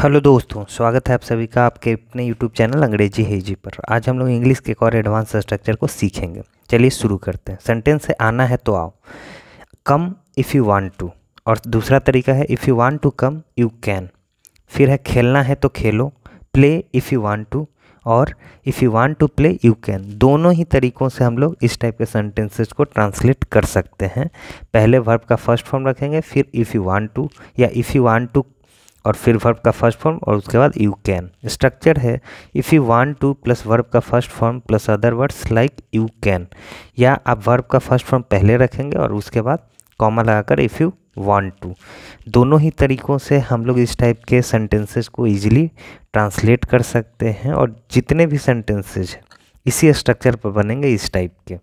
hello दोस्तों स्वागत है आप सभी का आपके अपने यूट्यूब चैनल अंग्रेजी हेजी पर आज हम लोग इंग्लिश के एक और एडवांस स्ट्रक्चर को सीखेंगे चलिए शुरू करते हैं सेंटेंस है आना है तो आओ come if you want to और दूसरा तरीका है if you want to come you can फिर है खेलना है तो खेलो play if you want to और if you want to play you can दोनों ही तरीक़ों से हम लोग इस टाइप के सेंटेंसेज को ट्रांसलेट कर सकते हैं पहले वर्ब का फर्स्ट फॉर्म रखेंगे फिर इफ़ यू वांट टू या इफ़ यू वांट टू और फिर वर्ब का फर्स्ट फॉर्म और उसके बाद यू कैन स्ट्रक्चर है if you want to plus verb का first form plus other words like you can या आप वर्ब का फर्स्ट फॉर्म पहले रखेंगे और उसके बाद कॉमा लगाकर इफ़ यू वांट टू दोनों ही तरीक़ों से हम लोग इस टाइप के सेंटेंसेज को ईजिली ट्रांसलेट कर सकते हैं और जितने भी सेंटेंसेज इसी स्ट्रक्चर पर बनेंगे इस टाइप के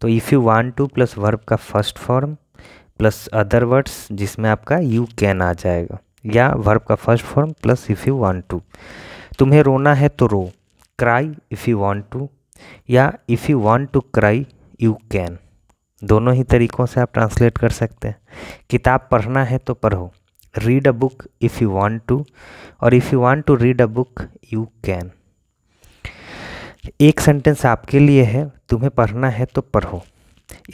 तो if you want to plus verb का first form plus other words जिसमें आपका यू कैन आ जाएगा या वर्ब का first form plus if you want to तुम्हें रोना है तो रो cry if you want to या if you want to cry you can दोनों ही तरीक़ों से आप ट्रांसलेट कर सकते हैं किताब पढ़ना है तो पढ़ो read a book if you want to और if you want to read a book you can एक सेंटेंस आपके लिए है तुम्हें पढ़ना है तो पढ़ो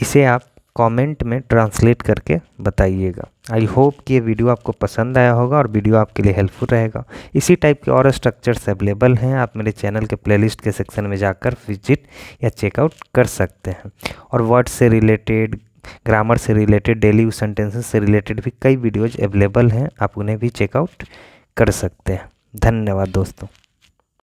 इसे आप कमेंट में ट्रांसलेट करके बताइएगा आई होप कि ये वीडियो आपको पसंद आया होगा और वीडियो आपके लिए हेल्पफुल रहेगा इसी टाइप के और स्ट्रक्चर्स अवेलेबल हैं आप मेरे चैनल के प्लेलिस्ट के सेक्शन में जाकर विजिट या चेकआउट कर सकते हैं और वर्ड से रिलेटेड ग्रामर से रिलेटेड डेली सेंटेंसेस से रिलेटेड भी कई वीडियोज अवेलेबल हैं आप उन्हें भी चेकआउट कर सकते हैं धन्यवाद दोस्तों